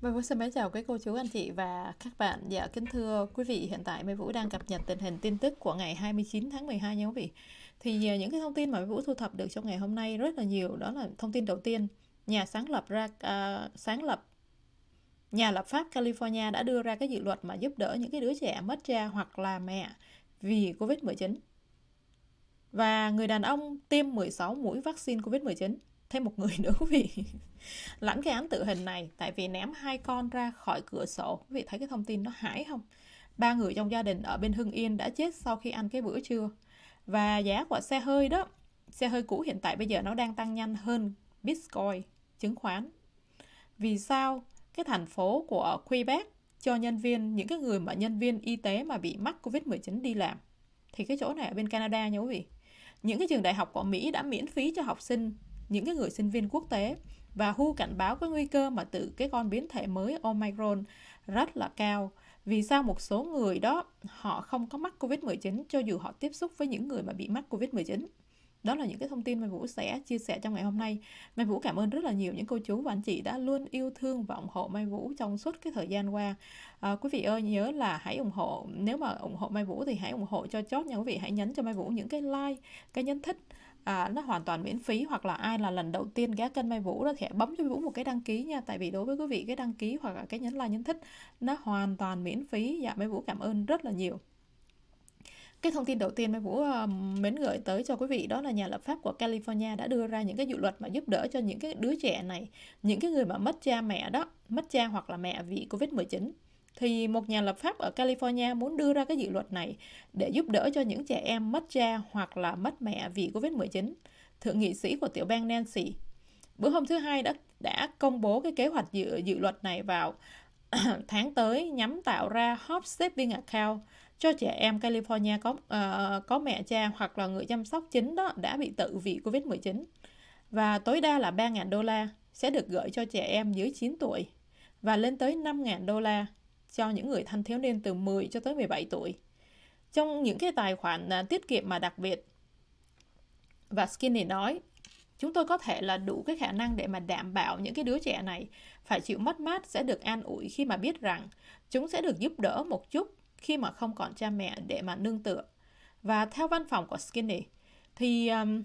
Vâng, xin mến chào quý cô chú, anh chị và các bạn. Dạ, kính thưa quý vị, hiện tại Mai Vũ đang cập nhật tình hình tin tức của ngày 29 tháng 12 nha quý vị. Thì à, những cái thông tin mà Mai Vũ thu thập được trong ngày hôm nay rất là nhiều, đó là thông tin đầu tiên, nhà sáng lập ra à, sáng lập nhà lập pháp California đã đưa ra cái dự luật mà giúp đỡ những cái đứa trẻ mất cha hoặc là mẹ vì Covid-19. Và người đàn ông tiêm 16 mũi vaccine Covid-19 thêm một người nữa quý vị lãnh cái án tử hình này tại vì ném hai con ra khỏi cửa sổ quý vị thấy cái thông tin nó hãi không ba người trong gia đình ở bên Hưng Yên đã chết sau khi ăn cái bữa trưa và giá của xe hơi đó xe hơi cũ hiện tại bây giờ nó đang tăng nhanh hơn Bitcoin chứng khoán vì sao cái thành phố của Quebec cho nhân viên những cái người mà nhân viên y tế mà bị mắc Covid-19 đi làm thì cái chỗ này ở bên Canada nha quý vị những cái trường đại học của Mỹ đã miễn phí cho học sinh những cái người sinh viên quốc tế và Hu cảnh báo cái nguy cơ mà từ cái con biến thể mới Omicron rất là cao. Vì sao một số người đó họ không có mắc Covid-19 cho dù họ tiếp xúc với những người mà bị mắc Covid-19? Đó là những cái thông tin mà Vũ sẽ chia sẻ trong ngày hôm nay. Mai Vũ cảm ơn rất là nhiều những cô chú và anh chị đã luôn yêu thương và ủng hộ Mai Vũ trong suốt cái thời gian qua. À, quý vị ơi nhớ là hãy ủng hộ, nếu mà ủng hộ Mai Vũ thì hãy ủng hộ cho chót nha quý vị, hãy nhấn cho Mai Vũ những cái like, cái nhấn thích à, nó hoàn toàn miễn phí hoặc là ai là lần đầu tiên ghé kênh Mai Vũ đó thì hãy bấm cho Mai Vũ một cái đăng ký nha tại vì đối với quý vị cái đăng ký hoặc là cái nhấn like nhấn thích nó hoàn toàn miễn phí dạ Mai Vũ cảm ơn rất là nhiều cái thông tin đầu tiên Mai Vũ ờ, mến gửi tới cho quý vị đó là nhà lập pháp của California đã đưa ra những cái dự luật mà giúp đỡ cho những cái đứa trẻ này, những cái người mà mất cha mẹ đó, mất cha hoặc là mẹ vì Covid-19 thì một nhà lập pháp ở California muốn đưa ra cái dự luật này để giúp đỡ cho những trẻ em mất cha hoặc là mất mẹ vì Covid-19. Thượng nghị sĩ của tiểu bang Nancy bữa hôm thứ hai đã đã công bố cái kế hoạch dự dự luật này vào tháng tới nhắm tạo ra Hope Saving Account cho trẻ em California có uh, có mẹ cha hoặc là người chăm sóc chính đó đã bị tự vì Covid-19 và tối đa là 3.000 đô la sẽ được gửi cho trẻ em dưới 9 tuổi và lên tới 5.000 đô la cho những người thanh thiếu niên từ 10 cho tới 17 tuổi. Trong những cái tài khoản à, tiết kiệm mà đặc biệt và Skinny nói chúng tôi có thể là đủ cái khả năng để mà đảm bảo những cái đứa trẻ này phải chịu mất mát sẽ được an ủi khi mà biết rằng chúng sẽ được giúp đỡ một chút khi mà không còn cha mẹ để mà nương tựa. Và theo văn phòng của Skinny thì um,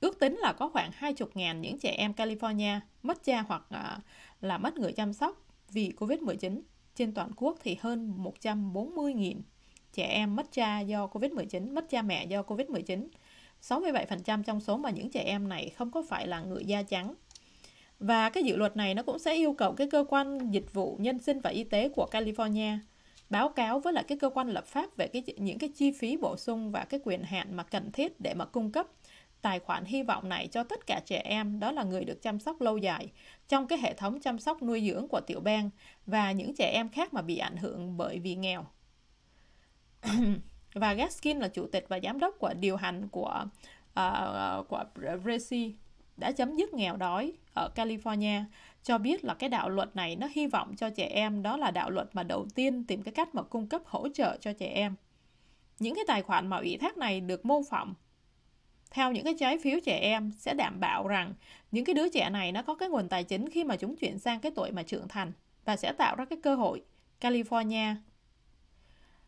ước tính là có khoảng 20.000 những trẻ em California mất cha hoặc uh, là mất người chăm sóc vì Covid-19. Trên toàn quốc thì hơn 140.000 trẻ em mất cha do Covid-19, mất cha mẹ do Covid-19. 67% trong số mà những trẻ em này không có phải là người da trắng. Và cái dự luật này nó cũng sẽ yêu cầu cái cơ quan dịch vụ nhân sinh và y tế của California báo cáo với lại cái cơ quan lập pháp về cái những cái chi phí bổ sung và cái quyền hạn mà cần thiết để mà cung cấp tài khoản hy vọng này cho tất cả trẻ em đó là người được chăm sóc lâu dài trong cái hệ thống chăm sóc nuôi dưỡng của tiểu bang và những trẻ em khác mà bị ảnh hưởng bởi vì nghèo. và Gaskin là chủ tịch và giám đốc của điều hành của uh, của Bresi đã chấm dứt nghèo đói ở California cho biết là cái đạo luật này nó hy vọng cho trẻ em đó là đạo luật mà đầu tiên tìm cái cách mà cung cấp hỗ trợ cho trẻ em. Những cái tài khoản mà ủy thác này được mô phỏng theo những cái trái phiếu trẻ em sẽ đảm bảo rằng những cái đứa trẻ này nó có cái nguồn tài chính khi mà chúng chuyển sang cái tuổi mà trưởng thành và sẽ tạo ra cái cơ hội California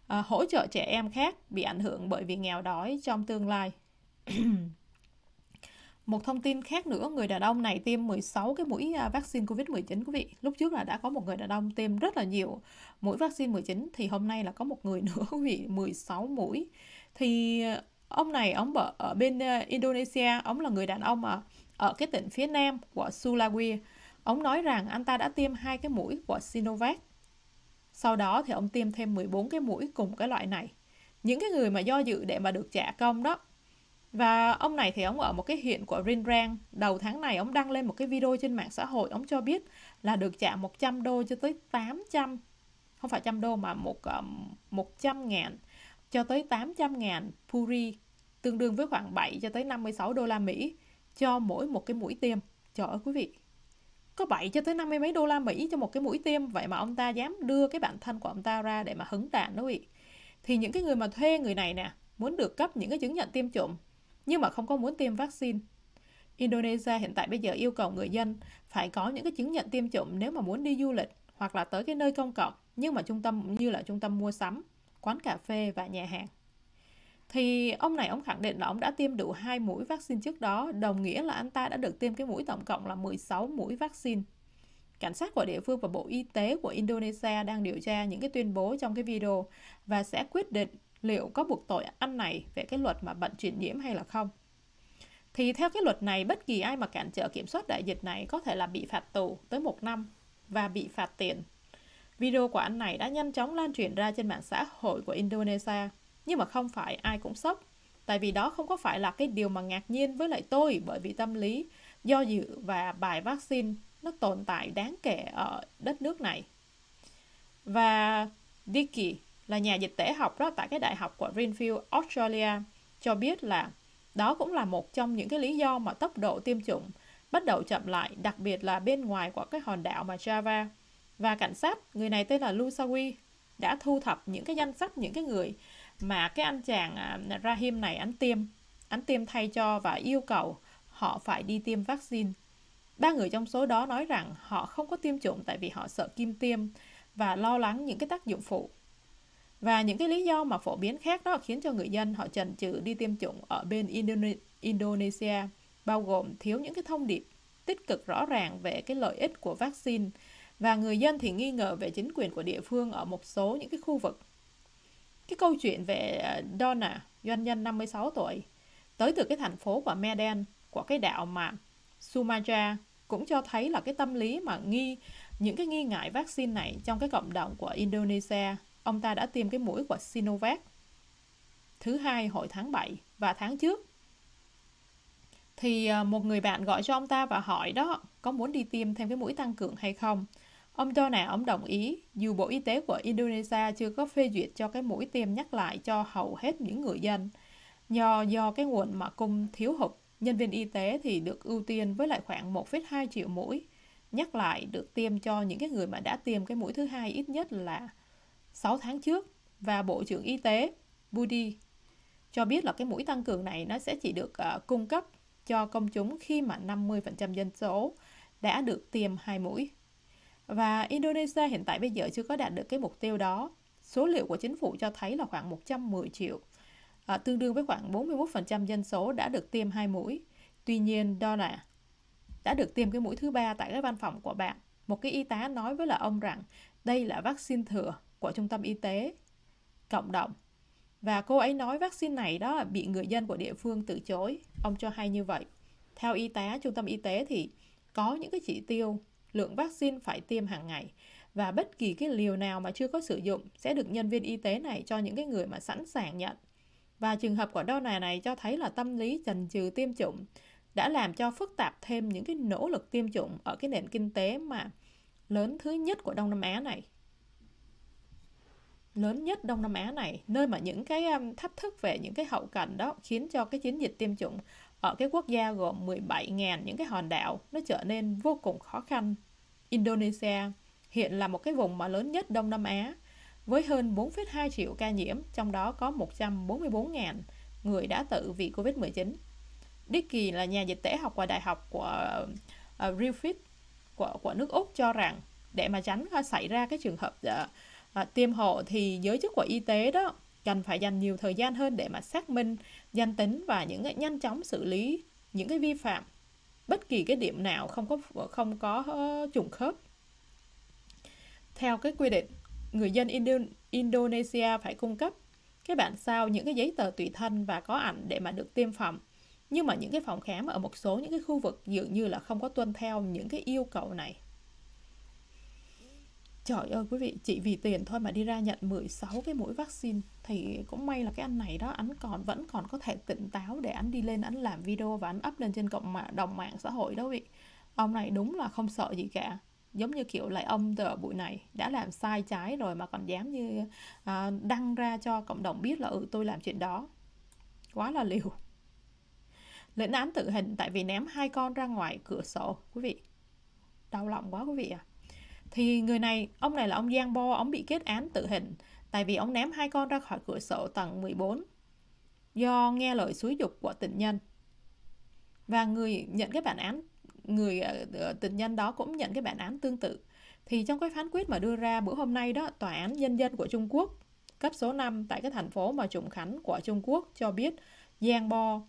à, hỗ trợ trẻ em khác bị ảnh hưởng bởi vì nghèo đói trong tương lai. một thông tin khác nữa, người đàn ông này tiêm 16 cái mũi à, vaccine COVID-19 quý vị. Lúc trước là đã có một người đàn ông tiêm rất là nhiều mũi vaccine 19 thì hôm nay là có một người nữa quý vị 16 mũi. Thì à, ông này ông ở, ở bên ờ, Indonesia ông là người đàn ông ở ở cái tỉnh phía nam của Sulawesi ông nói rằng anh ta đã tiêm hai cái mũi của Sinovac sau đó thì ông tiêm thêm 14 cái mũi cùng cái loại này những cái người mà do dự để mà được trả công đó và ông này thì ông ở một cái hiện của Rinrang đầu tháng này ông đăng lên một cái video trên mạng xã hội ông cho biết là được trả 100 đô cho tới 800 không phải trăm đô mà một ờ, một trăm ngàn cho tới 800.000 puri tương đương với khoảng 7 cho tới 56 đô la Mỹ cho mỗi một cái mũi tiêm. Trời ơi quý vị, có 7 cho tới 50 mấy đô la Mỹ cho một cái mũi tiêm vậy mà ông ta dám đưa cái bản thân của ông ta ra để mà hứng đạn đó quý vị. Thì những cái người mà thuê người này nè, muốn được cấp những cái chứng nhận tiêm chủng nhưng mà không có muốn tiêm vaccine. Indonesia hiện tại bây giờ yêu cầu người dân phải có những cái chứng nhận tiêm chủng nếu mà muốn đi du lịch hoặc là tới cái nơi công cộng nhưng mà trung tâm như là trung tâm mua sắm quán cà phê và nhà hàng. Thì ông này ông khẳng định là ông đã tiêm đủ hai mũi vaccine trước đó, đồng nghĩa là anh ta đã được tiêm cái mũi tổng cộng là 16 mũi vaccine. Cảnh sát của địa phương và Bộ Y tế của Indonesia đang điều tra những cái tuyên bố trong cái video và sẽ quyết định liệu có buộc tội anh này về cái luật mà bệnh truyền nhiễm hay là không. Thì theo cái luật này, bất kỳ ai mà cản trở kiểm soát đại dịch này có thể là bị phạt tù tới một năm và bị phạt tiền Video của anh này đã nhanh chóng lan truyền ra trên mạng xã hội của Indonesia. Nhưng mà không phải ai cũng sốc. Tại vì đó không có phải là cái điều mà ngạc nhiên với lại tôi bởi vì tâm lý do dự và bài vaccine nó tồn tại đáng kể ở đất nước này. Và Dicky là nhà dịch tễ học đó tại cái đại học của Greenfield, Australia cho biết là đó cũng là một trong những cái lý do mà tốc độ tiêm chủng bắt đầu chậm lại, đặc biệt là bên ngoài của cái hòn đảo mà Java và cảnh sát, người này tên là Lusawi, đã thu thập những cái danh sách những cái người mà cái anh chàng à, Rahim này anh tiêm, anh tiêm thay cho và yêu cầu họ phải đi tiêm vaccine. Ba người trong số đó nói rằng họ không có tiêm chủng tại vì họ sợ kim tiêm và lo lắng những cái tác dụng phụ. Và những cái lý do mà phổ biến khác đó khiến cho người dân họ chần chừ đi tiêm chủng ở bên Indonesia, bao gồm thiếu những cái thông điệp tích cực rõ ràng về cái lợi ích của vaccine và người dân thì nghi ngờ về chính quyền của địa phương ở một số những cái khu vực. Cái câu chuyện về à, Donna, doanh nhân 56 tuổi, tới từ cái thành phố của Medan, của cái đảo mà Sumatra cũng cho thấy là cái tâm lý mà nghi những cái nghi ngại vaccine này trong cái cộng đồng của Indonesia. Ông ta đã tiêm cái mũi của Sinovac thứ hai hồi tháng 7 và tháng trước. Thì à, một người bạn gọi cho ông ta và hỏi đó có muốn đi tiêm thêm cái mũi tăng cường hay không. Ông cho nào ông đồng ý, dù Bộ Y tế của Indonesia chưa có phê duyệt cho cái mũi tiêm nhắc lại cho hầu hết những người dân. Do, do cái nguồn mà cung thiếu hụt, nhân viên y tế thì được ưu tiên với lại khoảng 1,2 triệu mũi. Nhắc lại được tiêm cho những cái người mà đã tiêm cái mũi thứ hai ít nhất là 6 tháng trước và Bộ trưởng Y tế Budi cho biết là cái mũi tăng cường này nó sẽ chỉ được uh, cung cấp cho công chúng khi mà 50% dân số đã được tiêm hai mũi. Và Indonesia hiện tại bây giờ chưa có đạt được cái mục tiêu đó. Số liệu của chính phủ cho thấy là khoảng 110 triệu, à, tương đương với khoảng 41% dân số đã được tiêm hai mũi. Tuy nhiên, Donna đã được tiêm cái mũi thứ ba tại cái văn phòng của bạn. Một cái y tá nói với là ông rằng đây là vaccine thừa của trung tâm y tế cộng đồng. Và cô ấy nói vaccine này đó bị người dân của địa phương từ chối. Ông cho hay như vậy. Theo y tá, trung tâm y tế thì có những cái chỉ tiêu lượng vaccine phải tiêm hàng ngày và bất kỳ cái liều nào mà chưa có sử dụng sẽ được nhân viên y tế này cho những cái người mà sẵn sàng nhận. Và trường hợp của Donna này cho thấy là tâm lý chần chừ tiêm chủng đã làm cho phức tạp thêm những cái nỗ lực tiêm chủng ở cái nền kinh tế mà lớn thứ nhất của Đông Nam Á này lớn nhất Đông Nam Á này, nơi mà những cái um, thách thức về những cái hậu cảnh đó khiến cho cái chiến dịch tiêm chủng ở cái quốc gia gồm 17.000 những cái hòn đảo nó trở nên vô cùng khó khăn. Indonesia hiện là một cái vùng mà lớn nhất Đông Nam Á với hơn 4,2 triệu ca nhiễm, trong đó có 144.000 người đã tự vì Covid-19. Dickey là nhà dịch tễ học và đại học của uh, ờ, Griffith của, của nước Úc cho rằng để mà tránh ờ, xảy ra cái trường hợp uh, tiêm hộ thì giới chức của y tế đó cần phải dành nhiều thời gian hơn để mà xác minh danh tính và những cái nhanh chóng xử lý những cái vi phạm bất kỳ cái điểm nào không có không có ờ, trùng khớp theo cái quy định người dân Indo- Indonesia phải cung cấp cái bản sao những cái giấy tờ tùy thân và có ảnh để mà được tiêm phòng nhưng mà những cái phòng khám ở một số những cái khu vực dường như là không có tuân theo những cái yêu cầu này Trời ơi quý vị, chị vì tiền thôi mà đi ra nhận 16 cái mũi vaccine Thì cũng may là cái anh này đó, anh còn vẫn còn có thể tỉnh táo để anh đi lên, anh làm video và anh up lên trên cộng mạng, đồng mạng xã hội đó quý vị Ông này đúng là không sợ gì cả Giống như kiểu lại ông ở bụi này đã làm sai trái rồi mà còn dám như à, đăng ra cho cộng đồng biết là ừ tôi làm chuyện đó Quá là liều Lệnh án tử hình tại vì ném hai con ra ngoài cửa sổ Quý vị, đau lòng quá quý vị à thì người này ông này là ông Giang Bo ông bị kết án tử hình tại vì ông ném hai con ra khỏi cửa sổ tầng 14 do nghe lời xúi dục của tình nhân và người nhận cái bản án người ờ, ờ, tình nhân đó cũng nhận cái bản án tương tự thì trong cái phán quyết mà đưa ra bữa hôm nay đó tòa án nhân dân của Trung Quốc cấp số 5 tại cái thành phố mà Trùng Khánh của Trung Quốc cho biết Giang Bo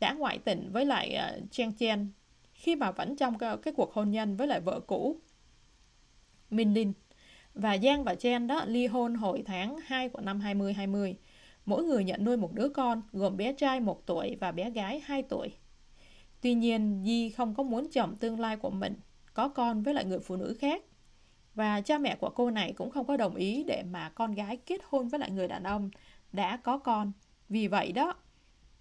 đã ngoại tình với lại ờ, Cheng Chen khi mà vẫn trong cái cuộc hôn nhân với lại vợ cũ Minin và Giang và Chen đó ly hôn hồi tháng 2 của năm 2020. Mỗi người nhận nuôi một đứa con, gồm bé trai 1 tuổi và bé gái 2 tuổi. Tuy nhiên, Di không có muốn chồng tương lai của mình có con với lại người phụ nữ khác. Và cha mẹ của cô này cũng không có đồng ý để mà con gái kết hôn với lại người đàn ông đã có con. Vì vậy đó,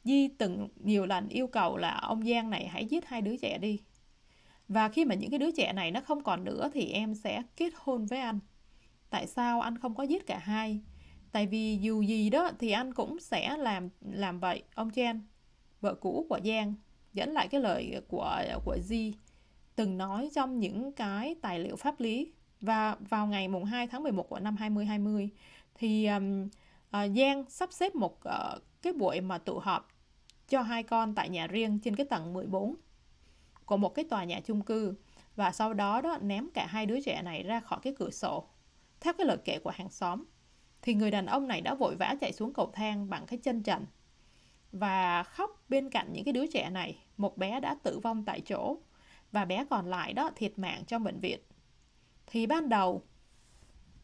Di từng nhiều lần yêu cầu là ông Giang này hãy giết hai đứa trẻ đi và khi mà những cái đứa trẻ này nó không còn nữa thì em sẽ kết hôn với anh tại sao anh không có giết cả hai tại vì dù gì đó thì anh cũng sẽ làm làm vậy ông Chen vợ cũ của Giang dẫn lại cái lời của của Di từng nói trong những cái tài liệu pháp lý và vào ngày mùng 2 tháng 11 của năm 2020 thì um, uh, Giang sắp xếp một uh, cái buổi mà tụ họp cho hai con tại nhà riêng trên cái tầng 14 của một cái tòa nhà chung cư và sau đó đó ném cả hai đứa trẻ này ra khỏi cái cửa sổ. Theo cái lời kể của hàng xóm, thì người đàn ông này đã vội vã chạy xuống cầu thang bằng cái chân trần và khóc bên cạnh những cái đứa trẻ này. Một bé đã tử vong tại chỗ và bé còn lại đó thiệt mạng trong bệnh viện. Thì ban đầu,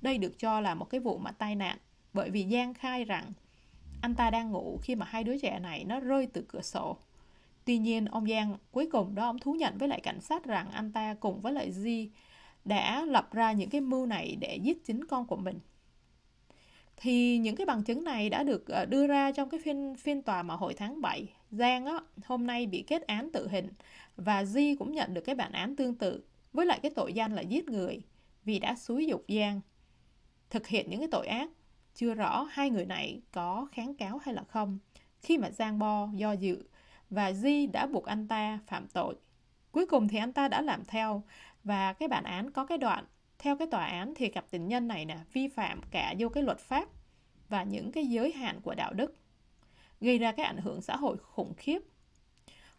đây được cho là một cái vụ mà tai nạn bởi vì Giang khai rằng anh ta đang ngủ khi mà hai đứa trẻ này nó rơi từ cửa sổ Tuy nhiên, ông Giang cuối cùng đó ông thú nhận với lại cảnh sát rằng anh ta cùng với lại Di đã lập ra những cái mưu này để giết chính con của mình. Thì những cái bằng chứng này đã được ờ, đưa ra trong cái phiên phiên tòa mà hồi tháng 7. Giang á, hôm nay bị kết án tử hình và Di cũng nhận được cái bản án tương tự với lại cái tội danh là giết người vì đã xúi dục Giang thực hiện những cái tội ác. Chưa rõ hai người này có kháng cáo hay là không khi mà Giang Bo do dự và Di đã buộc anh ta phạm tội. Cuối cùng thì anh ta đã làm theo và cái bản án có cái đoạn theo cái tòa án thì cặp tình nhân này nè vi phạm cả vô cái luật pháp và những cái giới hạn của đạo đức gây ra cái ảnh hưởng xã hội khủng khiếp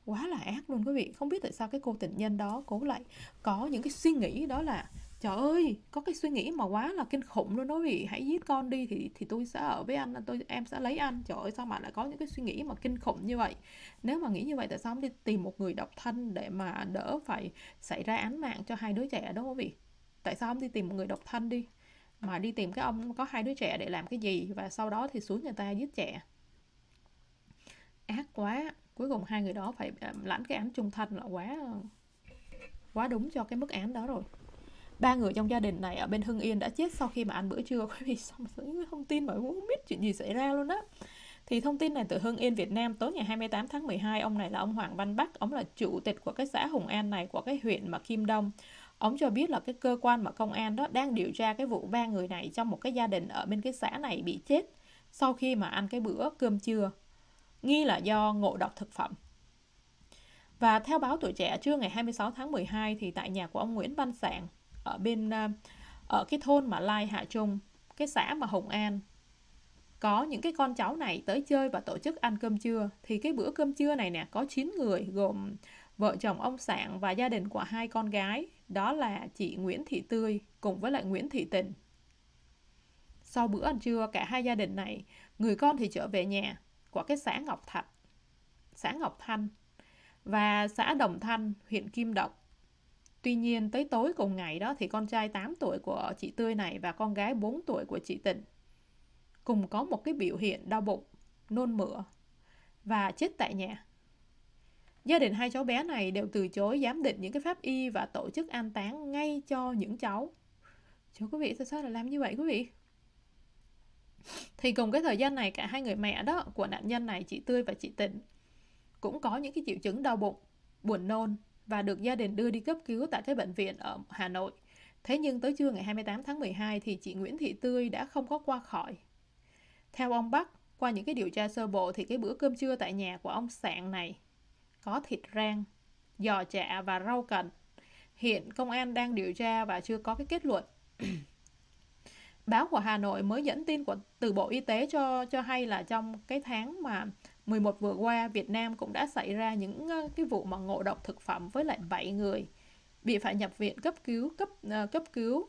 quá là ác luôn quý vị không biết tại sao cái cô tình nhân đó cố lại có những cái suy nghĩ đó là trời ơi có cái suy nghĩ mà quá là kinh khủng luôn nói vì hãy giết con đi thì thì tôi sẽ ở với anh tôi em sẽ lấy anh trời ơi sao mà lại có những cái suy nghĩ mà kinh khủng như vậy nếu mà nghĩ như vậy tại sao không đi tìm một người độc thân để mà đỡ phải xảy ra án mạng cho hai đứa trẻ đúng không vị tại sao không đi tìm một người độc thân đi mà đi tìm cái ông có hai đứa trẻ để làm cái gì và sau đó thì xuống người ta giết trẻ ác quá cuối cùng hai người đó phải ờ, lãnh cái án chung thân là quá quá đúng cho cái mức án đó rồi ba người trong gia đình này ở bên Hưng Yên đã chết sau khi mà ăn bữa trưa quý vị xong thông tin mà cũng không biết chuyện gì xảy ra luôn á thì thông tin này từ Hưng Yên Việt Nam tối ngày 28 tháng 12 ông này là ông Hoàng Văn Bắc ông là chủ tịch của cái xã Hùng An này của cái huyện mà Kim Đông ông cho biết là cái cơ quan mà công an đó đang điều tra cái vụ ba người này trong một cái gia đình ở bên cái xã này bị chết sau khi mà ăn cái bữa cơm trưa nghi là do ngộ độc thực phẩm và theo báo tuổi trẻ trưa ngày 26 tháng 12 thì tại nhà của ông Nguyễn Văn Sảng ở bên ờ, ở cái thôn mà Lai Hạ Trung, cái xã mà Hồng An. Có những cái con cháu này tới chơi và tổ chức ăn cơm trưa thì cái bữa cơm trưa này nè có 9 người gồm vợ chồng ông Sảng và gia đình của hai con gái, đó là chị Nguyễn Thị Tươi cùng với lại Nguyễn Thị Tình. Sau bữa ăn trưa, cả hai gia đình này, người con thì trở về nhà của cái xã Ngọc Thạch, xã Ngọc Thanh và xã Đồng Thanh, huyện Kim Động. Tuy nhiên, tới tối cùng ngày đó thì con trai 8 tuổi của chị Tươi này và con gái 4 tuổi của chị Tịnh cùng có một cái biểu hiện đau bụng, nôn mửa và chết tại nhà. Gia đình hai cháu bé này đều từ chối giám định những cái pháp y và tổ chức an táng ngay cho những cháu. Chú quý vị, tại sao lại làm như vậy quý vị? Thì cùng cái thời gian này cả hai người mẹ đó của nạn nhân này chị Tươi và chị Tịnh cũng có những cái triệu chứng đau bụng, buồn nôn và được gia đình đưa đi cấp cứu tại cái bệnh viện ở Hà Nội. Thế nhưng tới trưa ngày 28 tháng 12 thì chị Nguyễn Thị Tươi đã không có qua khỏi. Theo ông Bắc, qua những cái điều tra sơ bộ thì cái bữa cơm trưa tại nhà của ông Sạn này có thịt rang, giò chả và rau cần. Hiện công an đang điều tra và chưa có cái kết luận. Báo của Hà Nội mới dẫn tin của từ Bộ Y tế cho cho hay là trong cái tháng mà 11 vừa qua, Việt Nam cũng đã xảy ra những ờ, cái vụ mà ngộ độc thực phẩm với lại 7 người bị phải nhập viện cấp cứu cấp uh, cấp cứu.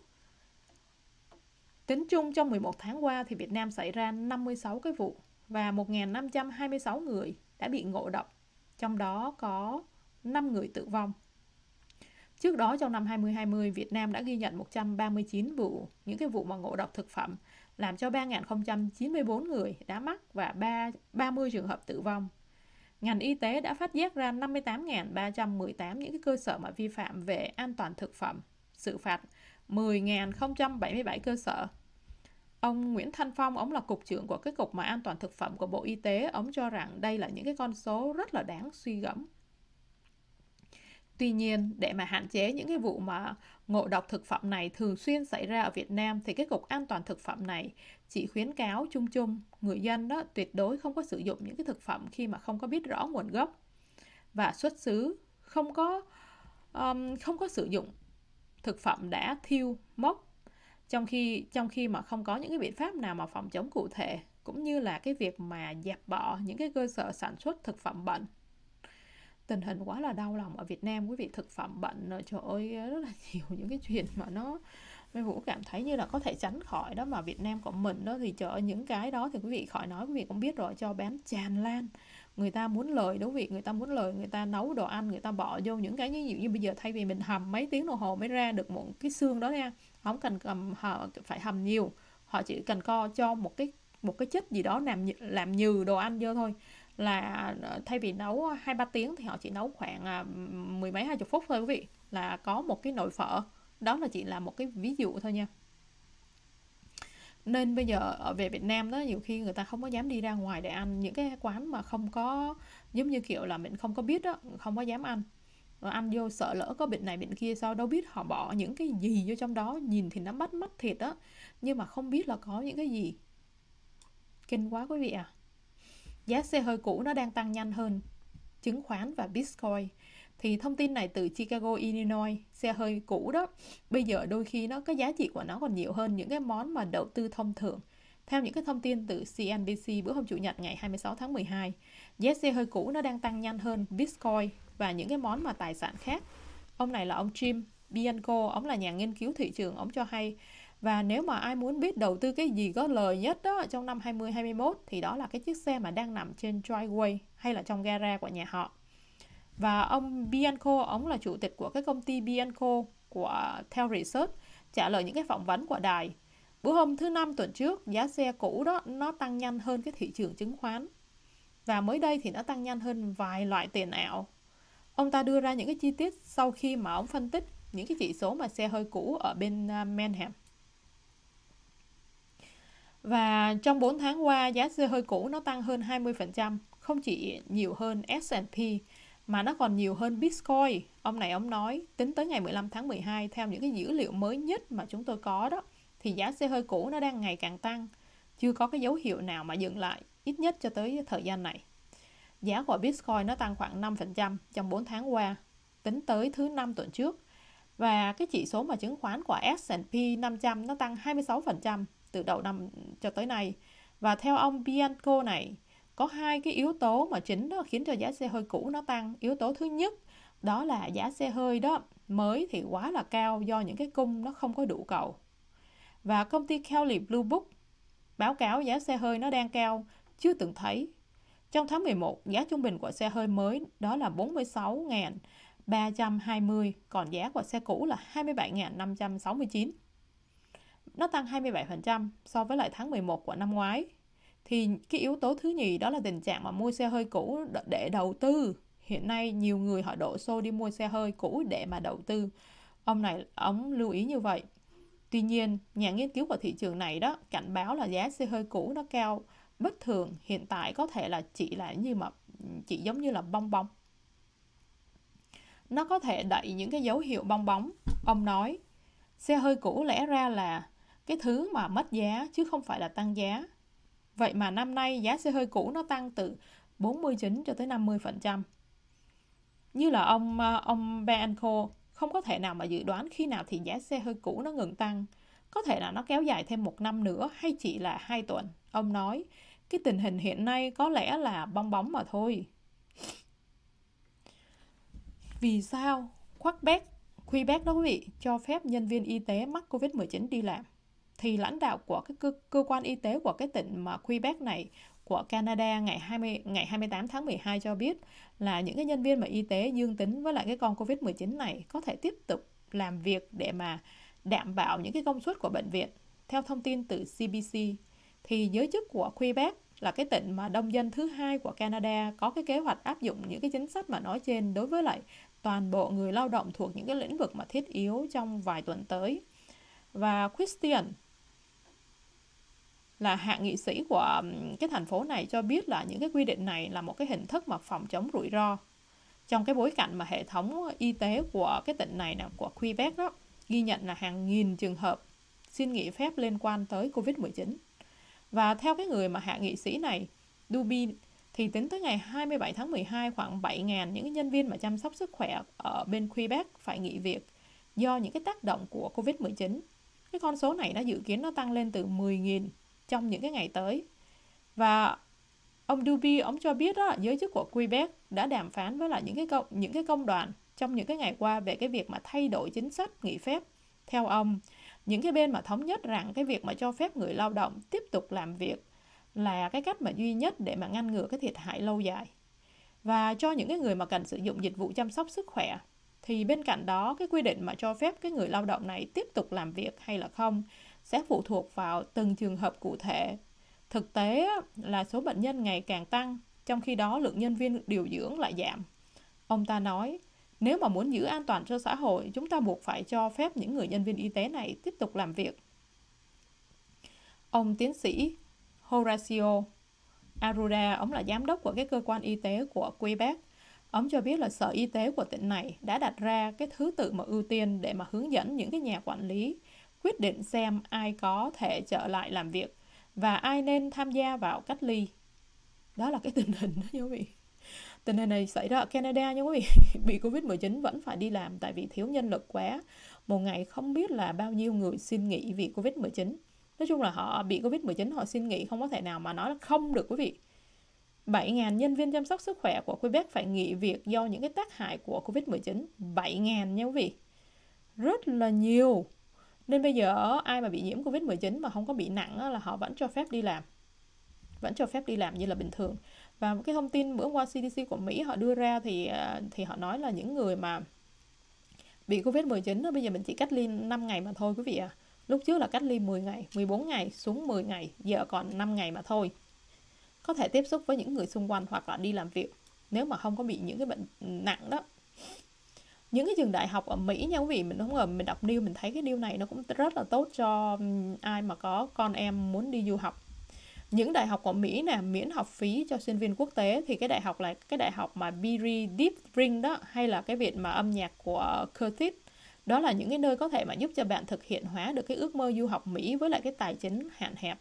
Tính chung trong 11 tháng qua thì Việt Nam xảy ra 56 cái vụ và 1.526 người đã bị ngộ độc, trong đó có 5 người tử vong. Trước đó trong năm 2020, Việt Nam đã ghi nhận 139 vụ, những cái vụ mà ngộ độc thực phẩm làm cho 3.094 người đã mắc và 3, 30 trường hợp tử vong. Ngành y tế đã phát giác ra 58.318 những cái cơ sở mà vi phạm về an toàn thực phẩm, xử phạt 10.077 cơ sở. Ông Nguyễn Thanh Phong, ông là cục trưởng của cái cục mà an toàn thực phẩm của Bộ Y tế, ông cho rằng đây là những cái con số rất là đáng suy gẫm. Tuy nhiên, để mà hạn chế những cái vụ mà ngộ độc thực phẩm này thường xuyên xảy ra ở Việt Nam thì cái cục an toàn thực phẩm này chỉ khuyến cáo chung chung người dân đó tuyệt đối không có sử dụng những cái thực phẩm khi mà không có biết rõ nguồn gốc và xuất xứ, không có um, không có sử dụng thực phẩm đã thiêu mốc trong khi trong khi mà không có những cái biện pháp nào mà phòng chống cụ thể cũng như là cái việc mà dẹp bỏ những cái cơ sở sản xuất thực phẩm bệnh tình hình quá là đau lòng ở Việt Nam quý vị thực phẩm bệnh rồi ờ, trời ơi rất là nhiều những cái chuyện mà nó mấy Vũ cảm thấy như là có thể tránh khỏi đó mà Việt Nam của mình đó thì trời những cái đó thì quý vị khỏi nói quý vị cũng biết rồi cho bán tràn lan người ta muốn lời đúng vị người ta muốn lời người ta nấu đồ ăn người ta bỏ vô những cái như dụ như bây giờ thay vì mình hầm mấy tiếng đồng hồ mới ra được một cái xương đó nha không cần cầm họ phải hầm nhiều họ chỉ cần co cho một cái một cái chất gì đó làm làm nhừ đồ ăn vô thôi là ờ, thay vì nấu hai ba tiếng thì họ chỉ nấu khoảng à, mười mấy hai chục phút thôi quý vị là có một cái nồi phở đó là chỉ là một cái ví dụ thôi nha nên bây giờ ở về Việt Nam đó nhiều khi người ta không có dám đi ra ngoài để ăn những cái quán mà không có giống như kiểu là mình không có biết đó không có dám ăn rồi ăn vô sợ lỡ có bệnh này bệnh kia sao đâu biết họ bỏ những cái gì vô trong đó nhìn thì nó bắt mắt thiệt đó nhưng mà không biết là có những cái gì kinh quá quý vị à giá xe hơi cũ nó đang tăng nhanh hơn chứng khoán và Bitcoin. Thì thông tin này từ Chicago, Illinois, xe hơi cũ đó. Bây giờ đôi khi nó cái giá trị của nó còn nhiều hơn những cái món mà đầu tư thông thường. Theo những cái thông tin từ CNBC bữa hôm Chủ nhật ngày 26 tháng 12, giá xe hơi cũ nó đang tăng nhanh hơn Bitcoin và những cái món mà tài sản khác. Ông này là ông Jim Bianco, ông là nhà nghiên cứu thị trường, ông cho hay và nếu mà ai muốn biết đầu tư cái gì có lời nhất đó trong năm 2021 thì đó là cái chiếc xe mà đang nằm trên driveway hay là trong gara của nhà họ. Và ông Bianco, ông là chủ tịch của cái công ty Bianco của theo Research trả lời những cái phỏng vấn của đài. Bữa hôm thứ năm tuần trước, giá xe cũ đó nó tăng nhanh hơn cái thị trường chứng khoán. Và mới đây thì nó tăng nhanh hơn vài loại tiền ảo. Ông ta đưa ra những cái chi tiết sau khi mà ông phân tích những cái chỉ số mà xe hơi cũ ở bên à, Manham. Và trong 4 tháng qua, giá xe hơi cũ nó tăng hơn 20%, không chỉ nhiều hơn S&P mà nó còn nhiều hơn Bitcoin. Ông này ông nói tính tới ngày 15 tháng 12 theo những cái dữ liệu mới nhất mà chúng tôi có đó thì giá xe hơi cũ nó đang ngày càng tăng, chưa có cái dấu hiệu nào mà dừng lại, ít nhất cho tới thời gian này. Giá của Bitcoin nó tăng khoảng 5% trong 4 tháng qua, tính tới thứ năm tuần trước. Và cái chỉ số mà chứng khoán của S&P 500 nó tăng 26%, từ đầu năm cho tới nay. Và theo ông Bianco này, có hai cái yếu tố mà chính đó khiến cho giá xe hơi cũ nó tăng. Yếu tố thứ nhất đó là giá xe hơi đó mới thì quá là cao do những cái cung nó không có đủ cầu. Và công ty Kelly Blue Book báo cáo giá xe hơi nó đang cao chưa từng thấy. Trong tháng 11, giá trung bình của xe hơi mới đó là 46.320, còn giá của xe cũ là 27.569. Nó tăng 27% so với lại tháng 11 của năm ngoái. Thì cái yếu tố thứ nhì đó là tình trạng mà mua xe hơi cũ để đầu tư. Hiện nay nhiều người họ đổ xô đi mua xe hơi cũ để mà đầu tư. Ông này ông lưu ý như vậy. Tuy nhiên, nhà nghiên cứu của thị trường này đó cảnh báo là giá xe hơi cũ nó cao bất thường hiện tại có thể là chỉ là như mà chỉ giống như là bong bóng nó có thể đẩy những cái dấu hiệu bong bóng ông nói xe hơi cũ lẽ ra là cái thứ mà mất giá chứ không phải là tăng giá. Vậy mà năm nay giá xe hơi cũ nó tăng từ 49 cho tới 50%. Như là ông ờ, ông Banco không có thể nào mà dự đoán khi nào thì giá xe hơi cũ nó ngừng tăng. Có thể là nó kéo dài thêm một năm nữa hay chỉ là hai tuần. Ông nói, cái tình hình hiện nay có lẽ là bong bóng mà thôi. Vì sao Quebec, Quebec đó quý vị, cho phép nhân viên y tế mắc COVID-19 đi làm? thì lãnh đạo của cái cơ, cơ quan y tế của cái tỉnh mà Quebec này của Canada ngày 20 ngày 28 tháng 12 cho biết là những cái nhân viên mà y tế dương tính với lại cái con Covid-19 này có thể tiếp tục làm việc để mà đảm bảo những cái công suất của bệnh viện. Theo thông tin từ CBC thì giới chức của Quebec là cái tỉnh mà đông dân thứ hai của Canada có cái kế hoạch áp dụng những cái chính sách mà nói trên đối với lại toàn bộ người lao động thuộc những cái lĩnh vực mà thiết yếu trong vài tuần tới. Và Christian là hạ nghị sĩ của cái thành phố này cho biết là những cái quy định này là một cái hình thức mà phòng chống rủi ro trong cái bối cảnh mà hệ thống y tế của cái tỉnh này là của Quebec đó ghi nhận là hàng nghìn trường hợp xin nghỉ phép liên quan tới Covid-19. Và theo cái người mà hạ nghị sĩ này, Duby thì tính tới ngày 27 tháng 12 khoảng 7.000 những nhân viên mà chăm sóc sức khỏe ở bên Quebec phải nghỉ việc do những cái tác động của Covid-19. Cái con số này nó dự kiến nó tăng lên từ 10.000 trong những cái ngày tới. Và ông Duby ông cho biết đó giới chức của Quebec đã đàm phán với lại những cái công những cái công đoàn trong những cái ngày qua về cái việc mà thay đổi chính sách nghỉ phép. Theo ông, những cái bên mà thống nhất rằng cái việc mà cho phép người lao động tiếp tục làm việc là cái cách mà duy nhất để mà ngăn ngừa cái thiệt hại lâu dài. Và cho những cái người mà cần sử dụng dịch vụ chăm sóc sức khỏe thì bên cạnh đó cái quy định mà cho phép cái người lao động này tiếp tục làm việc hay là không sẽ phụ thuộc vào từng trường hợp cụ thể. Thực tế là số bệnh nhân ngày càng tăng, trong khi đó lượng nhân viên điều dưỡng lại giảm. Ông ta nói, nếu mà muốn giữ an toàn cho xã hội, chúng ta buộc phải cho phép những người nhân viên y tế này tiếp tục làm việc. Ông tiến sĩ Horacio Aruda, ông là giám đốc của cái cơ quan y tế của Quebec. Ông cho biết là Sở Y tế của tỉnh này đã đặt ra cái thứ tự mà ưu tiên để mà hướng dẫn những cái nhà quản lý quyết định xem ai có thể trở lại làm việc và ai nên tham gia vào cách ly đó là cái tình hình đó nha quý vị tình hình này xảy ra ở Canada nha quý vị bị Covid-19 vẫn phải đi làm tại vì thiếu nhân lực quá một ngày không biết là bao nhiêu người xin nghỉ vì Covid-19 nói chung là họ bị Covid-19 họ xin nghỉ không có thể nào mà nói là không được quý vị 7.000 nhân viên chăm sóc sức khỏe của Quebec phải nghỉ việc do những cái tác hại của Covid-19 7.000 nha quý vị rất là nhiều nên bây giờ ai mà bị nhiễm Covid-19 mà không có bị nặng là họ vẫn cho phép đi làm vẫn cho phép đi làm như là bình thường và một cái thông tin bữa qua CDC của Mỹ họ đưa ra thì à, thì họ nói là những người mà bị Covid-19 bây giờ mình chỉ cách ly 5 ngày mà thôi quý vị ạ. À. Lúc trước là cách ly 10 ngày, 14 ngày xuống 10 ngày, giờ còn 5 ngày mà thôi. Có thể tiếp xúc với những người xung quanh hoặc là đi làm việc nếu mà không có bị những cái bệnh nặng đó những cái trường đại học ở Mỹ nha quý vị mình không ngờ mình đọc điêu mình thấy cái điêu này nó cũng rất là tốt cho ai mà có con em muốn đi du học những đại học ở Mỹ nè miễn học phí cho sinh viên quốc tế thì cái đại học là cái đại học mà Billy Deep Ring đó hay là cái viện mà âm nhạc của Curtis đó là những cái nơi có thể mà giúp cho bạn thực hiện hóa được cái ước mơ du học Mỹ với lại cái tài chính hạn hẹp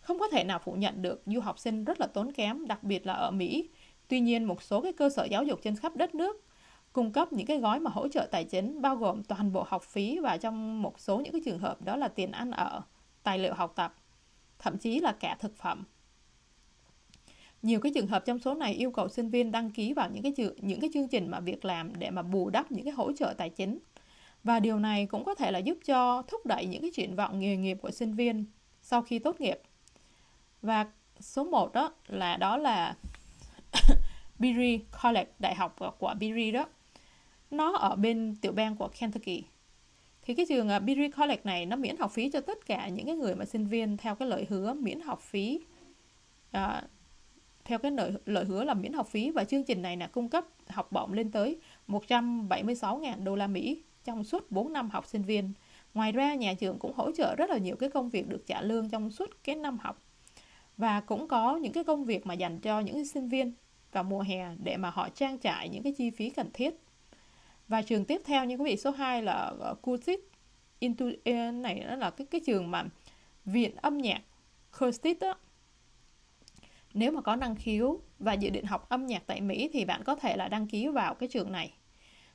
không có thể nào phủ nhận được du học sinh rất là tốn kém đặc biệt là ở Mỹ tuy nhiên một số cái cơ sở giáo dục trên khắp đất nước cung cấp những cái gói mà hỗ trợ tài chính bao gồm toàn bộ học phí và trong một số những cái trường hợp đó là tiền ăn ở, tài liệu học tập, thậm chí là cả thực phẩm. Nhiều cái trường hợp trong số này yêu cầu sinh viên đăng ký vào những cái chương, những cái chương trình mà việc làm để mà bù đắp những cái hỗ trợ tài chính. Và điều này cũng có thể là giúp cho thúc đẩy những cái triển vọng nghề nghiệp của sinh viên sau khi tốt nghiệp. Và số 1 đó là đó là Biri College, đại học của Biri đó nó ở bên tiểu bang của Kentucky thì cái trường à, Berry College này nó miễn học phí cho tất cả những cái người mà sinh viên theo cái lời hứa miễn học phí à, theo cái lời, lời hứa là miễn học phí và chương trình này là cung cấp học bổng lên tới 176.000 đô la Mỹ trong suốt 4 năm học sinh viên. Ngoài ra nhà trường cũng hỗ trợ rất là nhiều cái công việc được trả lương trong suốt cái năm học và cũng có những cái công việc mà dành cho những sinh viên vào mùa hè để mà họ trang trải những cái chi phí cần thiết và trường tiếp theo như quý vị số 2 là Curtis Into này nó là cái cái trường mà viện âm nhạc Curtis đó nếu mà có năng khiếu và dự định học âm nhạc tại Mỹ thì bạn có thể là đăng ký vào cái trường này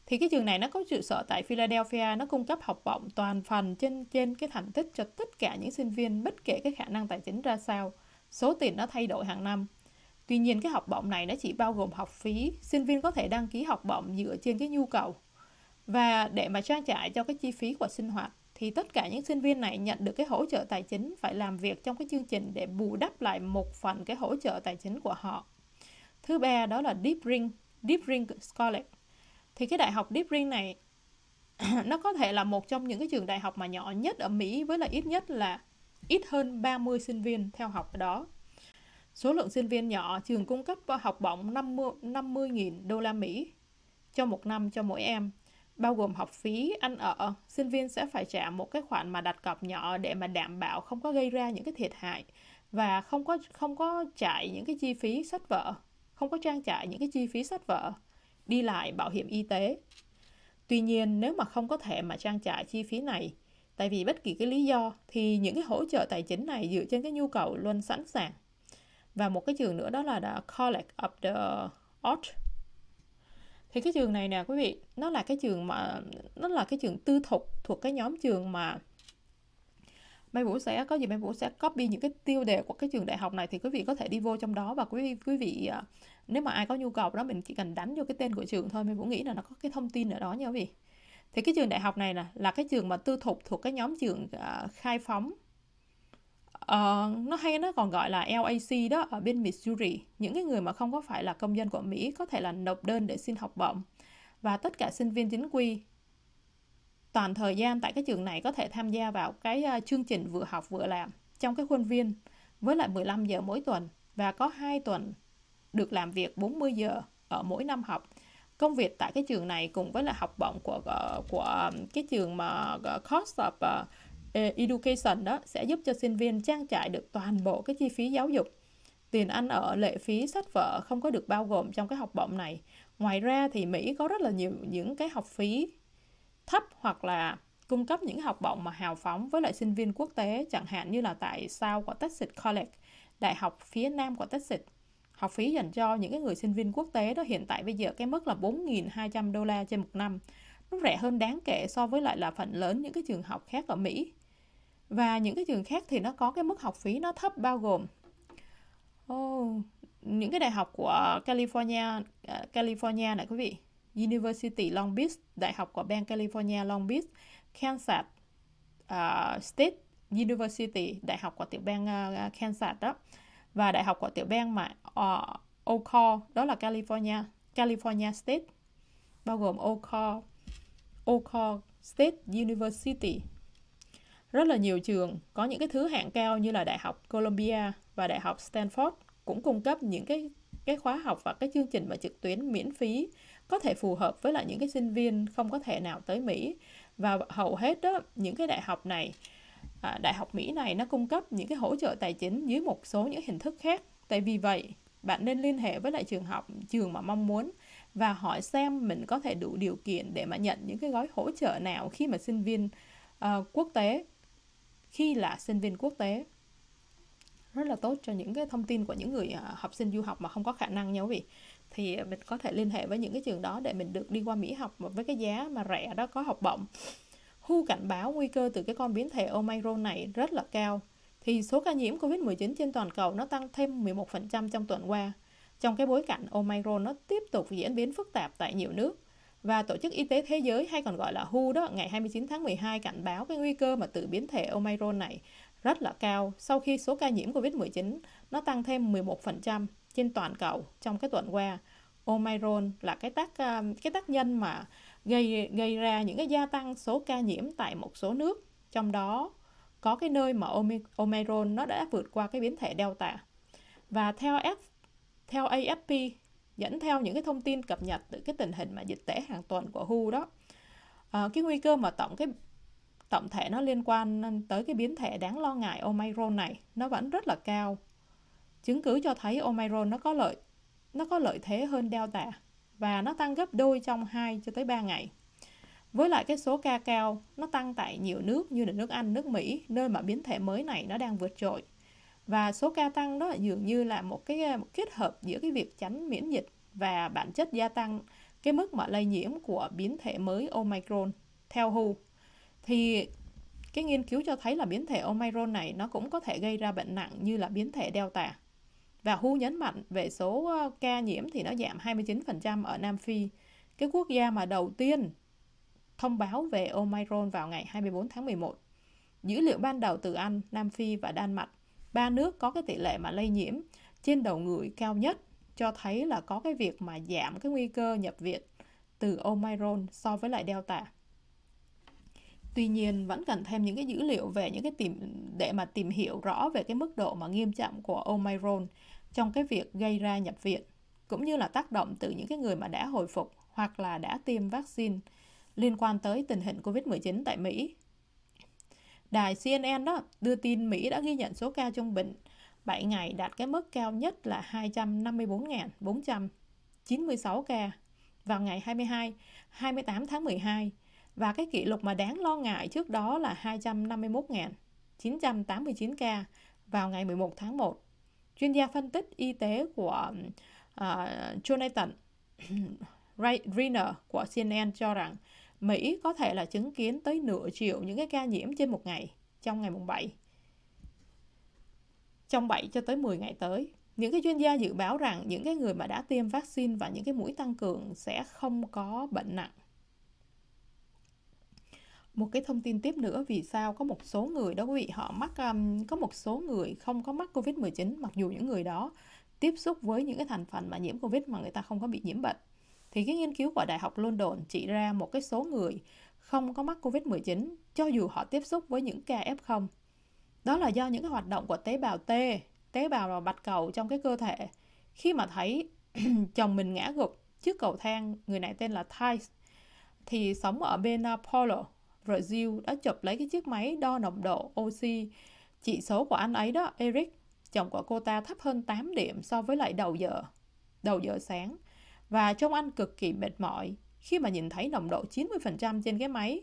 thì cái trường này nó có trụ sở tại Philadelphia nó cung cấp học bổng toàn phần trên trên cái thành tích cho tất cả những sinh viên bất kể cái khả năng tài chính ra sao số tiền nó thay đổi hàng năm Tuy nhiên cái học bổng này nó chỉ bao gồm học phí, sinh viên có thể đăng ký học bổng dựa trên cái nhu cầu. Và để mà trang trải cho cái chi phí của sinh hoạt thì tất cả những sinh viên này nhận được cái hỗ trợ tài chính phải làm việc trong cái chương trình để bù đắp lại một phần cái hỗ trợ tài chính của họ. Thứ ba đó là Deep Ring, Deep Ring Scholarship. Thì cái đại học Deep Ring này nó có thể là một trong những cái trường đại học mà nhỏ nhất ở Mỹ với là ít nhất là ít hơn 30 sinh viên theo học ở đó Số lượng sinh viên nhỏ trường cung cấp học bổng 50.000 50 đô la Mỹ cho một năm cho mỗi em, bao gồm học phí, ăn ở, sinh viên sẽ phải trả một cái khoản mà đặt cọc nhỏ để mà đảm bảo không có gây ra những cái thiệt hại và không có không có chạy những cái chi phí sách vở, không có trang trải những cái chi phí sách vở, đi lại bảo hiểm y tế. Tuy nhiên, nếu mà không có thể mà trang trải chi phí này, tại vì bất kỳ cái lý do thì những cái hỗ trợ tài chính này dựa trên cái nhu cầu luôn sẵn sàng và một cái trường nữa đó là the College of the Arts thì cái trường này nè quý vị nó là cái trường mà nó là cái trường tư thục thuộc cái nhóm trường mà Mai Vũ sẽ có gì Mai Vũ sẽ copy những cái tiêu đề của cái trường đại học này thì quý vị có thể đi vô trong đó và quý quý vị à, nếu mà ai có nhu cầu đó mình chỉ cần đánh vô cái tên của trường thôi Mai Vũ nghĩ là nó có cái thông tin ở đó nha quý vị thì cái trường đại học này nè là cái trường mà tư thục thuộc cái nhóm trường uh, khai phóng Uh, nó hay nó còn gọi là LAC đó ở bên Missouri. Những cái người mà không có phải là công dân của Mỹ có thể là nộp đơn để xin học bổng và tất cả sinh viên chính quy toàn thời gian tại cái trường này có thể tham gia vào cái ờ, chương trình vừa học vừa làm trong cái khuôn viên với lại 15 giờ mỗi tuần và có 2 tuần được làm việc 40 giờ ở mỗi năm học. Công việc tại cái trường này cùng với là học bổng của ờ, của cái trường mà Cost of education đó sẽ giúp cho sinh viên trang trải được toàn bộ cái chi phí giáo dục tiền ăn ở lệ phí sách vở không có được bao gồm trong cái học bổng này ngoài ra thì mỹ có rất là nhiều những cái học phí thấp hoặc là cung cấp những học bổng mà hào phóng với lại sinh viên quốc tế chẳng hạn như là tại sao của Texas College đại học phía nam của Texas học phí dành cho những cái người sinh viên quốc tế đó hiện tại bây giờ cái mức là 4.200 đô la trên một năm nó rẻ hơn đáng kể so với lại là phần lớn những cái trường học khác ở Mỹ và những cái trường khác thì nó có cái mức học phí nó thấp bao gồm oh, những cái đại học của California à, California này quý vị University Long Beach đại học của bang California Long Beach Kansas uh, State University đại học của tiểu bang uh, Kansas đó và đại học của tiểu bang mà uh, Ocal đó là California California State bao gồm Ocal Ocal State University rất là nhiều trường có những cái thứ hạng cao như là Đại học Columbia và Đại học Stanford cũng cung cấp những cái cái khóa học và cái chương trình mà trực tuyến miễn phí có thể phù hợp với lại những cái sinh viên không có thể nào tới Mỹ và hầu hết đó những cái đại học này à, đại học Mỹ này nó cung cấp những cái hỗ trợ tài chính dưới một số những hình thức khác tại vì vậy bạn nên liên hệ với lại trường học trường mà mong muốn và hỏi xem mình có thể đủ điều kiện để mà nhận những cái gói hỗ trợ nào khi mà sinh viên uh, quốc tế khi là sinh viên quốc tế rất là tốt cho những cái thông tin của những người à, học sinh du học mà không có khả năng nha quý vị thì à, mình có thể liên hệ với những cái trường đó để mình được đi qua Mỹ học với cái giá mà rẻ đó có học bổng Hu cảnh báo nguy cơ từ cái con biến thể Omicron này rất là cao thì số ca nhiễm COVID-19 trên toàn cầu nó tăng thêm 11% trong tuần qua trong cái bối cảnh Omicron nó tiếp tục diễn biến phức tạp tại nhiều nước và Tổ chức Y tế Thế giới hay còn gọi là WHO đó ngày 29 tháng 12 cảnh báo cái nguy cơ mà tự biến thể Omicron này rất là cao sau khi số ca nhiễm COVID-19 nó tăng thêm 11% trên toàn cầu trong cái tuần qua. Omicron là cái tác à, cái tác nhân mà gây gây ra những cái gia tăng số ca nhiễm tại một số nước, trong đó có cái nơi mà Omicron nó đã vượt qua cái biến thể Delta. Và theo F, theo AFP dẫn theo những cái thông tin cập nhật từ cái tình hình mà dịch tễ hàng tuần của WHO đó à, cái nguy cơ mà tổng cái tổng thể nó liên quan tới cái biến thể đáng lo ngại Omicron này nó vẫn rất là cao chứng cứ cho thấy Omicron nó có lợi nó có lợi thế hơn Delta và nó tăng gấp đôi trong 2 cho tới 3 ngày. Với lại cái số ca cao nó tăng tại nhiều nước như là nước Anh, nước Mỹ nơi mà biến thể mới này nó đang vượt trội và số ca tăng đó dường như là một cái một kết hợp giữa cái việc tránh miễn dịch và bản chất gia tăng cái mức mà lây nhiễm của biến thể mới Omicron theo WHO thì cái nghiên cứu cho thấy là biến thể Omicron này nó cũng có thể gây ra bệnh nặng như là biến thể Delta. Và WHO nhấn mạnh về số ờ, ca nhiễm thì nó giảm 29% ở Nam Phi, cái quốc gia mà đầu tiên thông báo về Omicron vào ngày 24 tháng 11. Dữ liệu ban đầu từ Anh, Nam Phi và Đan Mạch ba nước có cái tỷ lệ mà lây nhiễm trên đầu người cao nhất cho thấy là có cái việc mà giảm cái nguy cơ nhập viện từ Omicron so với lại Delta. Tuy nhiên vẫn cần thêm những cái dữ liệu về những cái tìm để mà tìm hiểu rõ về cái mức độ mà nghiêm trọng của Omicron trong cái việc gây ra nhập viện cũng như là tác động từ những cái người mà đã hồi phục hoặc là đã tiêm vaccine liên quan tới tình hình COVID-19 tại Mỹ Đài CNN đó đưa tin Mỹ đã ghi nhận số ca trung bệnh 7 ngày đạt cái mức cao nhất là 254.496 ca vào ngày 22, 28 tháng 12 và cái kỷ lục mà đáng lo ngại trước đó là 251.989 ca vào ngày 11 tháng 1. Chuyên gia phân tích y tế của uh, Jonathan Reiner của CNN cho rằng Mỹ có thể là chứng kiến tới nửa triệu những cái ca nhiễm trên một ngày trong ngày mùng 7. Trong 7 cho tới 10 ngày tới, những cái chuyên gia dự báo rằng những cái người mà đã tiêm vaccine và những cái mũi tăng cường sẽ không có bệnh nặng. Một cái thông tin tiếp nữa vì sao có một số người đó quý vị họ mắc um, có một số người không có mắc Covid-19 mặc dù những người đó tiếp xúc với những cái thành phần mà nhiễm Covid mà người ta không có bị nhiễm bệnh thì cái nghiên cứu của Đại học London chỉ ra một cái số người không có mắc COVID-19 cho dù họ tiếp xúc với những ca F0. Đó là do những cái hoạt động của tế bào T, tế bào bạch cầu trong cái cơ thể. Khi mà thấy chồng mình ngã gục trước cầu thang, người này tên là Thais, thì sống ở bên uh, Polo, Brazil đã chụp lấy cái chiếc máy đo nồng độ oxy. Chỉ số của anh ấy đó, Eric, chồng của cô ta thấp hơn 8 điểm so với lại đầu giờ, đầu giờ sáng – và trông anh cực kỳ mệt mỏi khi mà nhìn thấy nồng độ 90% trên cái máy.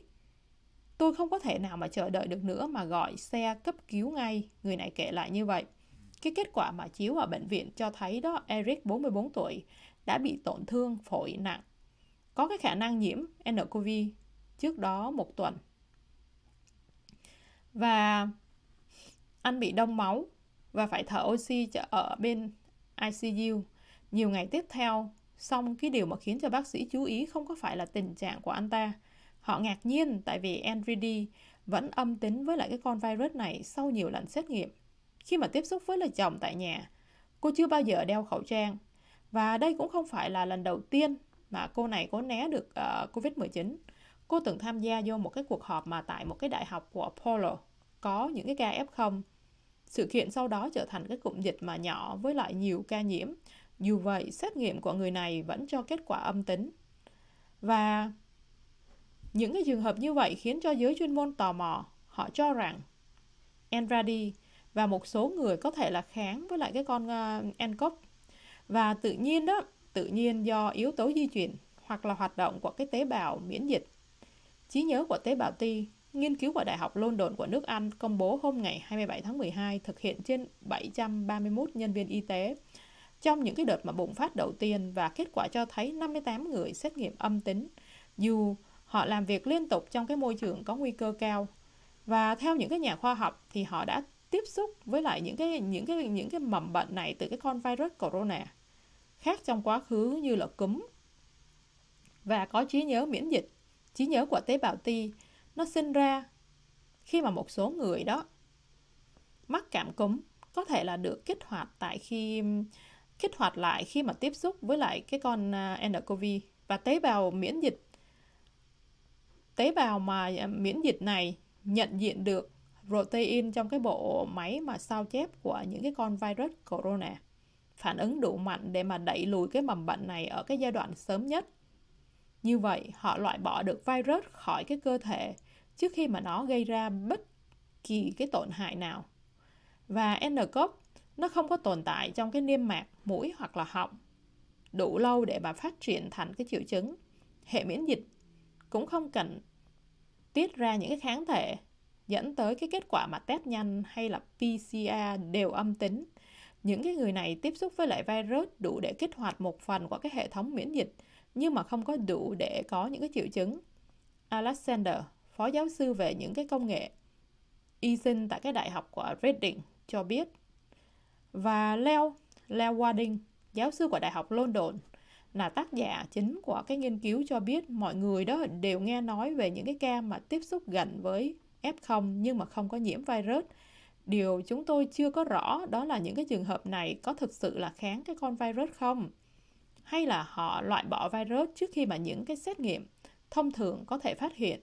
Tôi không có thể nào mà chờ đợi được nữa mà gọi xe cấp cứu ngay, người này kể lại như vậy. Cái kết quả mà chiếu ở bệnh viện cho thấy đó Eric 44 tuổi đã bị tổn thương phổi nặng, có cái khả năng nhiễm nCoV trước đó một tuần. Và anh bị đông máu và phải thở oxy ở bên ICU nhiều ngày tiếp theo Xong cái điều mà khiến cho bác sĩ chú ý không có phải là tình trạng của anh ta. Họ ngạc nhiên tại vì Andrew D vẫn âm tính với lại cái con virus này sau nhiều lần xét nghiệm. Khi mà tiếp xúc với là chồng tại nhà, cô chưa bao giờ đeo khẩu trang. Và đây cũng không phải là lần đầu tiên mà cô này có né được uh, ờ, COVID-19. Cô từng tham gia vô một cái cuộc họp mà tại một cái đại học của Apollo có những cái ca F0. Sự kiện sau đó trở thành cái cụm dịch mà nhỏ với lại nhiều ca nhiễm dù vậy, xét nghiệm của người này vẫn cho kết quả âm tính. Và những cái trường hợp như vậy khiến cho giới chuyên môn tò mò. Họ cho rằng Enradi và một số người có thể là kháng với lại cái con uh, Và tự nhiên đó, tự nhiên do yếu tố di chuyển hoặc là hoạt động của cái tế bào miễn dịch. Trí nhớ của tế bào T, nghiên cứu của Đại học London của nước Anh công bố hôm ngày 27 tháng 12 thực hiện trên 731 nhân viên y tế trong những cái đợt mà bùng phát đầu tiên và kết quả cho thấy 58 người xét nghiệm âm tính, dù họ làm việc liên tục trong cái môi trường có nguy cơ cao. Và theo những cái nhà khoa học thì họ đã tiếp xúc với lại những cái những cái những cái mầm bệnh này từ cái con virus corona khác trong quá khứ như là cúm và có trí nhớ miễn dịch, trí nhớ của tế bào T nó sinh ra khi mà một số người đó mắc cảm cúm có thể là được kích hoạt tại khi kích hoạt lại khi mà tiếp xúc với lại cái con à, nCoV và tế bào miễn dịch tế bào mà à, miễn dịch này nhận diện được protein trong cái bộ máy mà sao chép của những cái con virus corona phản ứng đủ mạnh để mà đẩy lùi cái mầm bệnh này ở cái giai đoạn sớm nhất. Như vậy, họ loại bỏ được virus khỏi cái cơ thể trước khi mà nó gây ra bất kỳ cái tổn hại nào. Và ncov nó không có tồn tại trong cái niêm mạc, mũi hoặc là họng. Đủ lâu để mà phát triển thành cái triệu chứng. Hệ miễn dịch cũng không cần tiết ra những cái kháng thể dẫn tới cái kết quả mà test nhanh hay là PCR đều âm tính. Những cái người này tiếp xúc với lại virus đủ để kích hoạt một phần của cái hệ thống miễn dịch nhưng mà không có đủ để có những cái triệu chứng. Alexander, phó giáo sư về những cái công nghệ y sinh tại cái đại học của Reading cho biết và Leo, Leo Wading, giáo sư của Đại học London, là tác giả chính của cái nghiên cứu cho biết mọi người đó đều nghe nói về những cái ca mà tiếp xúc gần với F0 nhưng mà không có nhiễm virus. Điều chúng tôi chưa có rõ đó là những cái trường hợp này có thực sự là kháng cái con virus không? Hay là họ loại bỏ virus trước khi mà những cái xét nghiệm thông thường có thể phát hiện?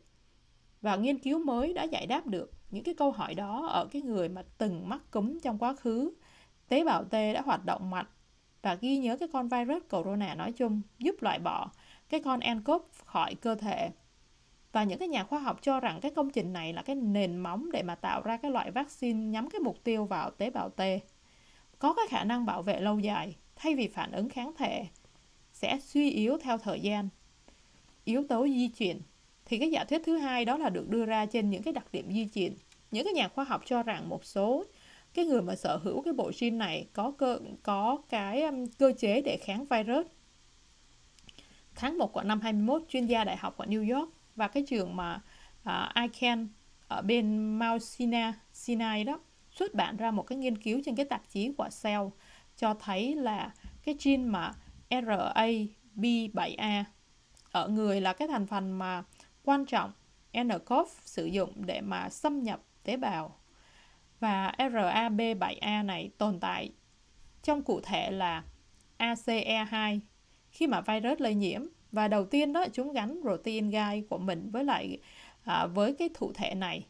Và nghiên cứu mới đã giải đáp được những cái câu hỏi đó ở cái người mà từng mắc cúm trong quá khứ Tế bào T đã hoạt động mạnh và ghi nhớ cái con virus corona nói chung giúp loại bỏ cái con nCoV khỏi cơ thể. Và những cái nhà khoa học cho rằng cái công trình này là cái nền móng để mà tạo ra cái loại vaccine nhắm cái mục tiêu vào tế bào T. Có cái khả năng bảo vệ lâu dài thay vì phản ứng kháng thể sẽ suy yếu theo thời gian. Yếu tố di chuyển thì cái giả thuyết thứ hai đó là được đưa ra trên những cái đặc điểm di chuyển. Những cái nhà khoa học cho rằng một số cái người mà sở hữu cái bộ gen này có cơ có cái um, cơ chế để kháng virus. Tháng 1 của năm 21, chuyên gia đại học của New York và cái trường mà uh, à, ICANN ở bên Mount Sinai, Sinai đó xuất bản ra một cái nghiên cứu trên cái tạp chí của Cell cho thấy là cái gen mà RAB7A ở người là cái thành phần mà quan trọng NCOV sử dụng để mà xâm nhập tế bào và RAB7A này tồn tại trong cụ thể là ACE2 khi mà virus lây nhiễm và đầu tiên đó chúng gắn protein gai của mình với lại à, với cái thụ thể này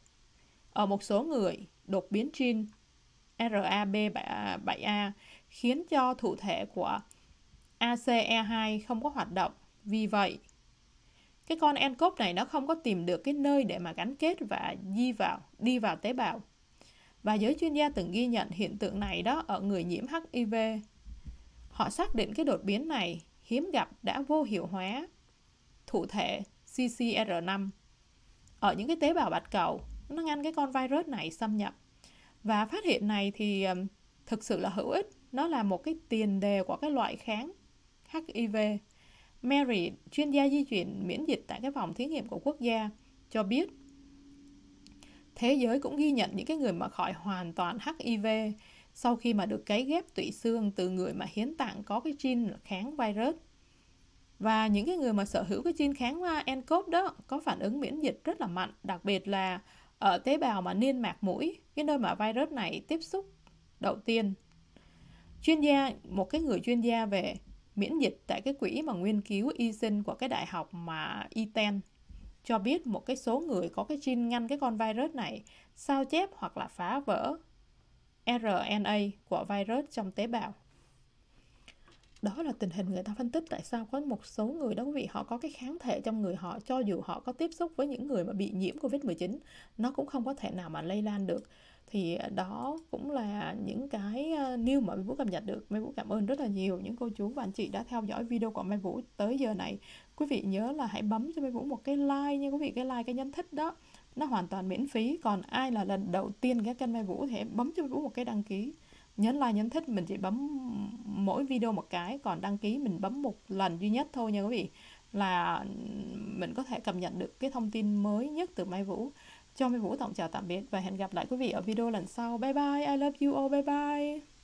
ở một số người đột biến gen RAB7A khiến cho thụ thể của ACE2 không có hoạt động vì vậy cái con encode này nó không có tìm được cái nơi để mà gắn kết và di vào đi vào tế bào và giới chuyên gia từng ghi nhận hiện tượng này đó ở người nhiễm HIV. Họ xác định cái đột biến này hiếm gặp đã vô hiệu hóa thụ thể CCR5 ở những cái tế bào bạch cầu nó ngăn cái con virus này xâm nhập và phát hiện này thì thực sự là hữu ích nó là một cái tiền đề của cái loại kháng HIV Mary chuyên gia di chuyển miễn dịch tại cái phòng thí nghiệm của quốc gia cho biết Thế giới cũng ghi nhận những cái người mà khỏi hoàn toàn HIV sau khi mà được cấy ghép tủy xương từ người mà hiến tặng có cái gene kháng virus. Và những cái người mà sở hữu cái gene kháng encode đó có phản ứng miễn dịch rất là mạnh, đặc biệt là ở tế bào mà niên mạc mũi, cái nơi mà virus này tiếp xúc đầu tiên. Chuyên gia, một cái người chuyên gia về miễn dịch tại cái quỹ mà nghiên cứu y sinh của cái đại học mà Iten cho biết một cái số người có cái gene ngăn cái con virus này sao chép hoặc là phá vỡ RNA của virus trong tế bào. Đó là tình hình người ta phân tích tại sao có một số người đó vì họ có cái kháng thể trong người họ cho dù họ có tiếp xúc với những người mà bị nhiễm Covid-19 nó cũng không có thể nào mà lây lan được. Thì đó cũng là những cái ờ, new mà Mai Vũ cập nhật được. Mai Vũ cảm ơn rất là nhiều những cô chú và anh chị đã theo dõi video của Mai Vũ tới giờ này quý vị nhớ là hãy bấm cho Mai Vũ một cái like nha quý vị cái like cái nhấn thích đó nó hoàn toàn miễn phí còn ai là lần đầu tiên ghé kênh Mai Vũ thì hãy bấm cho Mai Vũ một cái đăng ký nhấn like nhấn thích mình chỉ bấm mỗi video một cái còn đăng ký mình bấm một lần duy nhất thôi nha quý vị là mình có thể cập nhật được cái thông tin mới nhất từ Mai Vũ cho Mai Vũ tổng chào tạm biệt và hẹn gặp lại quý vị ở video lần sau bye bye I love you all bye bye